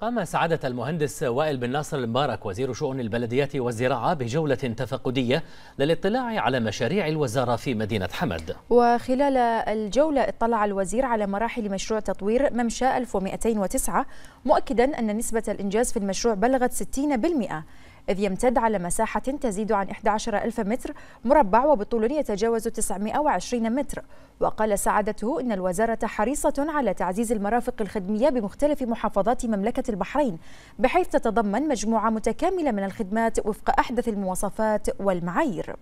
قام سعادة المهندس وائل بن ناصر المبارك وزير شؤون البلديات والزراعة بجولة تفقدية للاطلاع على مشاريع الوزارة في مدينة حمد وخلال الجولة اطلع الوزير على مراحل مشروع تطوير ممشى 1209 مؤكدا أن نسبة الإنجاز في المشروع بلغت 60% إذ يمتد على مساحة تزيد عن 11 ألف متر مربع وبطول يتجاوز 920 متر وقال سعادته إن الوزارة حريصة على تعزيز المرافق الخدمية بمختلف محافظات مملكة البحرين بحيث تتضمن مجموعة متكاملة من الخدمات وفق أحدث المواصفات والمعايير